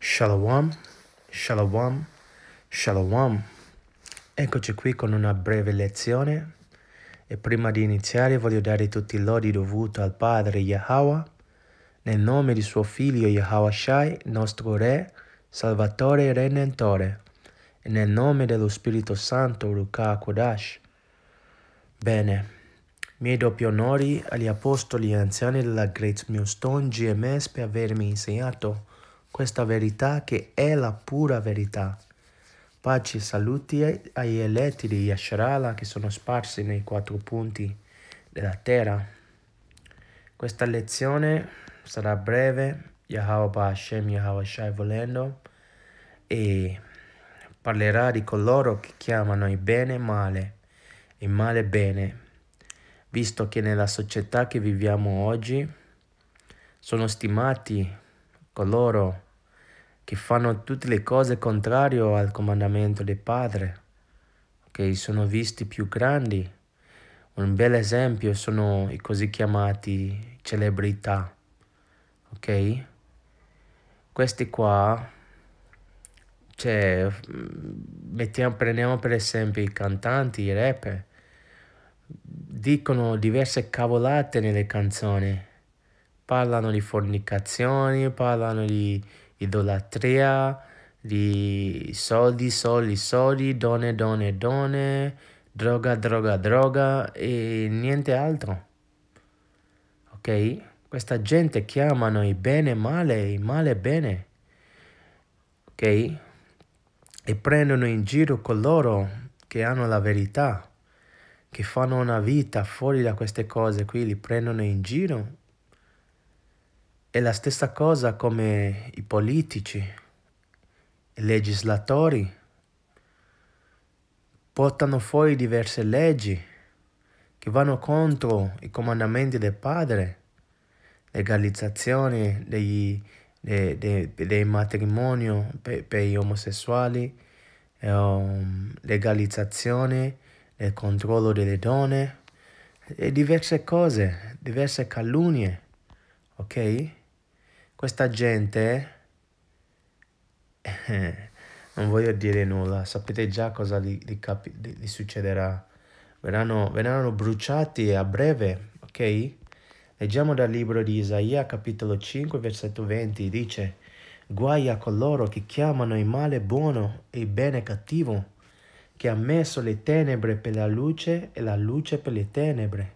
Shalom, shalom, shalom. Eccoci qui con una breve lezione e prima di iniziare voglio dare tutti i lodi dovuti al Padre Yahweh nel nome di suo figlio Yahweh Shai, nostro Re, Salvatore e Redentore, e nel nome dello Spirito Santo Ruka Kodash. Bene, miei doppi onori agli apostoli e anziani della Great Millstone GMS per avermi insegnato questa verità che è la pura verità. Pace e saluti agli eletti di Yasharala che sono sparsi nei quattro punti della terra. Questa lezione sarà breve, Yahweh Hashem, Yahweh Shai volendo, e parlerà di coloro che chiamano il bene male e il male bene, visto che nella società che viviamo oggi sono stimati coloro che fanno tutte le cose contrarie al comandamento del Padre, che sono visti più grandi. Un bel esempio sono i così chiamati celebrità, ok? Questi qua, cioè, mettiamo, prendiamo per esempio i cantanti, i rapper, dicono diverse cavolate nelle canzoni parlano di fornicazioni, parlano di idolatria, di soldi, soldi, soldi, donne, donne, donne, droga, droga, droga e niente altro. Ok? Questa gente chiamano i bene male, i male bene. Ok? E prendono in giro coloro che hanno la verità, che fanno una vita fuori da queste cose qui, li prendono in giro è la stessa cosa come i politici, i legislatori portano fuori diverse leggi che vanno contro i comandamenti del padre, legalizzazione dei, dei, dei, dei matrimoni per, per, gli omosessuali, um, legalizzazione del controllo delle donne e diverse cose, diverse calunnie, ok? questa gente... Eh, non voglio dire nulla, sapete già cosa gli, gli, capi- gli succederà. Verranno, verranno bruciati a breve, ok? Leggiamo dal libro di Isaia, capitolo 5, versetto 20, dice, Guai a coloro che chiamano il male buono e il bene cattivo, che ha messo le tenebre per la luce e la luce per le tenebre,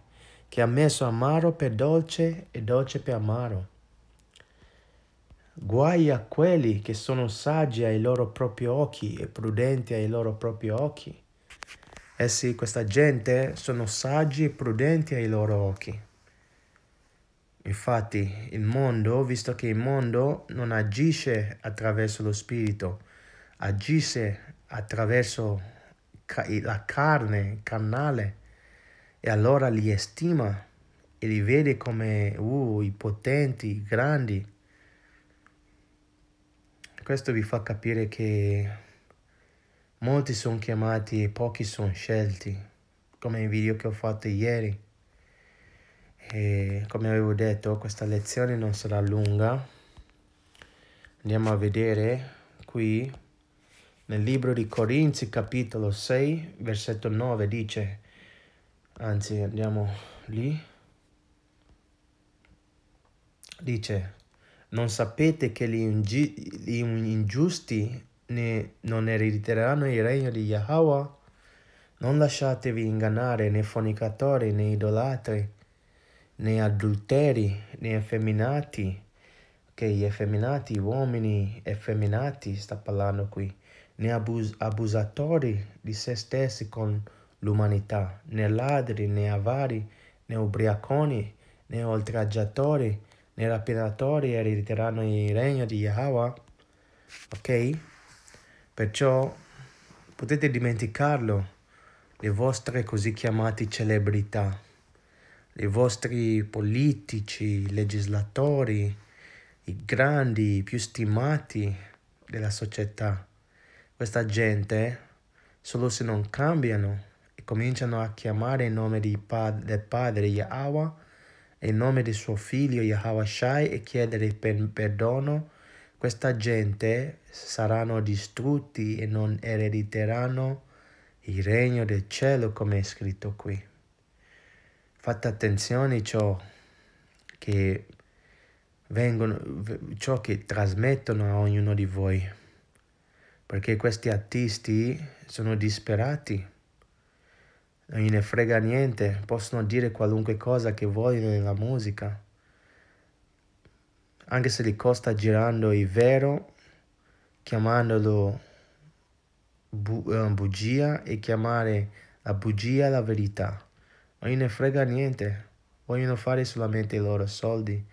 che ha messo amaro per dolce e dolce per amaro Guai a quelli che sono saggi ai loro propri occhi e prudenti ai loro propri occhi. Essi, questa gente, sono saggi e prudenti ai loro occhi. Infatti, il mondo, visto che il mondo non agisce attraverso lo spirito, agisce attraverso la carne, carnale, e allora li estima e li vede come uh, i potenti, i grandi questo vi fa capire che molti sono chiamati e pochi sono scelti, come il video che ho fatto ieri. E come avevo detto, questa lezione non sarà lunga. Andiamo a vedere qui nel libro di Corinzi capitolo 6 versetto 9 dice, anzi andiamo lì, dice non sapete che gli, ingi- gli ingiusti ne- non erediteranno il regno di Yahweh? Non lasciatevi ingannare né fornicatori, né idolatri, né adulteri, né effeminati, che gli effeminati, uomini effeminati, sta parlando qui, né abus- abusatori di se stessi con l'umanità, né ladri, né avari, né ubriaconi, né oltraggiatori, nella Nell'appellatoria erediteranno il regno di Yahweh. Ok? Perciò potete dimenticarlo, le vostre così chiamate celebrità, i vostri politici, legislatori, i grandi, i più stimati della società. Questa gente, solo se non cambiano e cominciano a chiamare il nome di pad- del Padre Yahweh, il nome di suo figlio Yahushai e chiedere per perdono, questa gente saranno distrutti e non erediteranno il regno del cielo come è scritto qui. Fate attenzione a ciò che vengono, ciò che trasmettono a ognuno di voi, perché questi artisti sono disperati non gliene frega niente, possono dire qualunque cosa che vogliono nella musica. Anche se gli costa girando il vero, chiamandolo bu eh, bugia e chiamare la bugia la verità. Non gliene frega niente, vogliono fare solamente i loro soldi,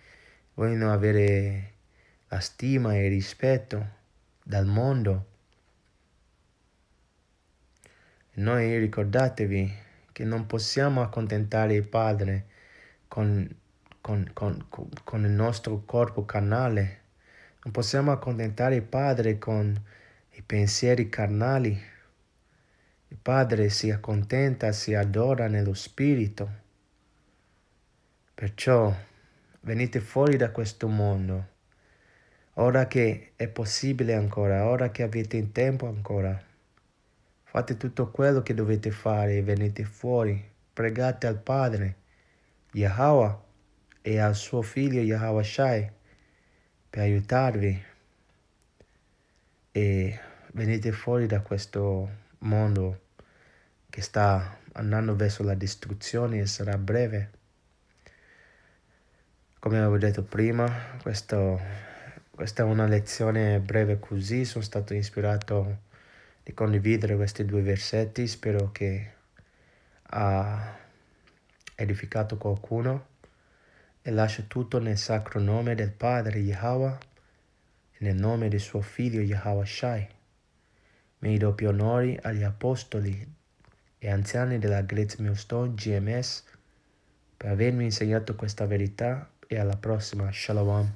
vogliono avere la stima e il rispetto dal mondo. Noi ricordatevi che non possiamo accontentare il Padre con, con, con, con il nostro corpo carnale, non possiamo accontentare il Padre con i pensieri carnali. Il Padre si accontenta, si adora nello Spirito. Perciò venite fuori da questo mondo, ora che è possibile ancora, ora che avete in tempo ancora. Fate tutto quello che dovete fare e venite fuori. Pregate al Padre, Yahweh, e al suo figlio Yahweh Shai per aiutarvi e venite fuori da questo mondo che sta andando verso la distruzione e sarà breve. Come avevo detto prima, questo, questa è una lezione breve così, sono stato ispirato a di condividere questi due versetti, spero che ha edificato qualcuno e lascio tutto nel sacro nome del Padre Yahweh e nel nome del suo figlio Yahweh Shai. Miei doppi onori agli apostoli e anziani della Great Millstone GMS per avermi insegnato questa verità e alla prossima. Shalom.